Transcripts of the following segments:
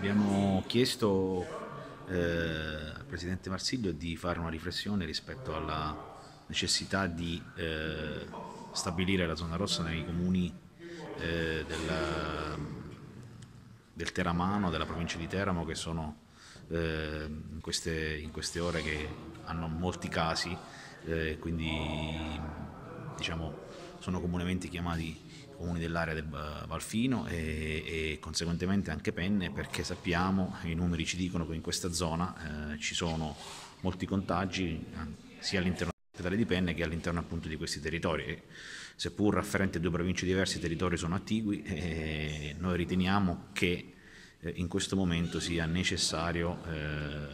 Abbiamo chiesto eh, al Presidente Marsiglio di fare una riflessione rispetto alla necessità di eh, stabilire la zona rossa nei comuni eh, della, del Teramano, della provincia di Teramo, che sono eh, in queste, in, queste, ore che hanno molti casi, eh, quindi diciamo sono comunemente chiamati comuni dell'area del eh, Valfino e, e, conseguentemente anche penne perché sappiamo, i numeri ci dicono che in questa zona eh, ci sono molti contagi eh, sia all'interno dell'ospedale di penne che all'interno appunto di questi territori. E, seppur afferenti a due province diverse i territori sono attigui e noi riteniamo che eh, in questo momento sia necessario eh,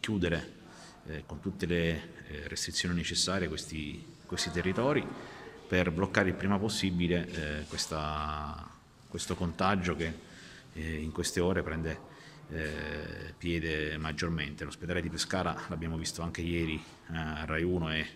chiudere eh, con tutte le restrizioni necessarie questi, questi territori per bloccare il prima possibile eh, questa, questo contagio che eh, in queste ore prende eh, piede maggiormente. L'ospedale di Pescara l'abbiamo visto anche ieri eh, a Rai 1 è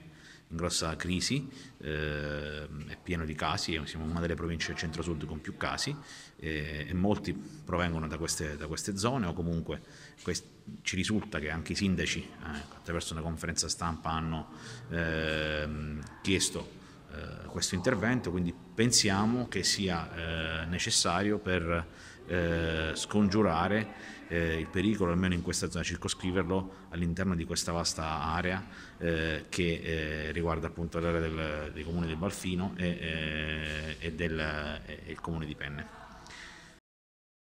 in grossa crisi, eh, è pieno di casi, siamo una delle province del centro-sud con più casi eh, e molti provengono da queste, da queste zone o comunque questi ci risulta che anche i sindaci eh, attraverso una conferenza stampa hanno ehm, chiesto eh, questo intervento, quindi pensiamo che sia eh, necessario per eh, scongiurare eh, il pericolo, almeno in questa zona, circoscriverlo all'interno di questa vasta area eh, che riguarda appunto l'area del, dei comuni del Balfino e, e, del, e il comune di Penne.